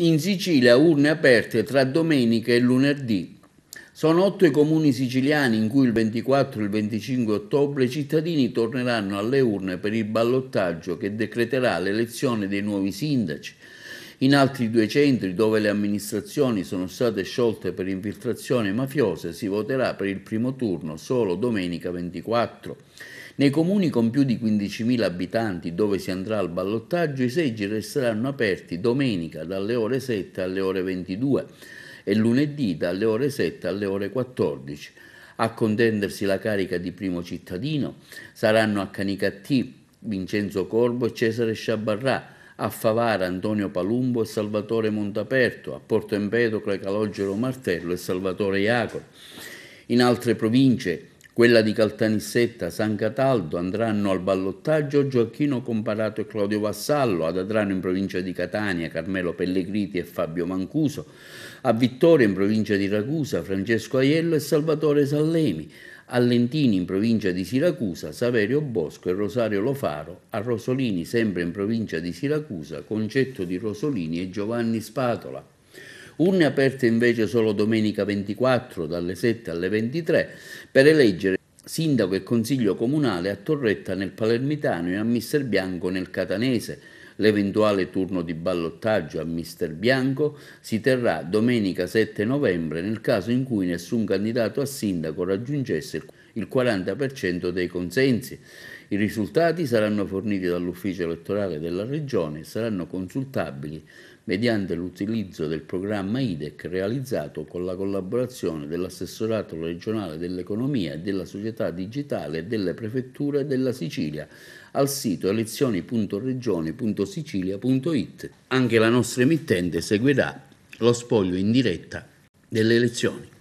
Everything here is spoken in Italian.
In Sicilia urne aperte tra domenica e lunedì. Sono otto i comuni siciliani in cui il 24 e il 25 ottobre i cittadini torneranno alle urne per il ballottaggio che decreterà l'elezione dei nuovi sindaci, in altri due centri dove le amministrazioni sono state sciolte per infiltrazione mafiosa si voterà per il primo turno solo domenica 24. Nei comuni con più di 15.000 abitanti dove si andrà al ballottaggio i seggi resteranno aperti domenica dalle ore 7 alle ore 22 e lunedì dalle ore 7 alle ore 14. A contendersi la carica di primo cittadino saranno Accanicatti, Vincenzo Corbo e Cesare Sciabarrà a Favara Antonio Palumbo e Salvatore Montaperto, a Porto Empedocle Calogero Martello e Salvatore Iacolo. In altre province, quella di Caltanissetta, San Cataldo, andranno al ballottaggio Gioacchino Comparato e Claudio Vassallo, ad Adrano in provincia di Catania, Carmelo Pellegriti e Fabio Mancuso, a Vittoria in provincia di Ragusa, Francesco Aiello e Salvatore Sallemi, a Lentini in provincia di Siracusa, Saverio Bosco e Rosario Lofaro, a Rosolini sempre in provincia di Siracusa, Concetto di Rosolini e Giovanni Spatola. Urne aperte invece solo domenica 24 dalle 7 alle 23 per eleggere sindaco e consiglio comunale a Torretta nel Palermitano e a Mister Bianco nel Catanese L'eventuale turno di ballottaggio a Mister Bianco si terrà domenica 7 novembre nel caso in cui nessun candidato a sindaco raggiungesse il il 40% dei consensi. I risultati saranno forniti dall'ufficio elettorale della Regione e saranno consultabili mediante l'utilizzo del programma IDEC realizzato con la collaborazione dell'assessorato regionale dell'economia e della società digitale e delle prefetture della Sicilia al sito elezioni.regione.sicilia.it. Anche la nostra emittente seguirà lo spoglio in diretta delle elezioni.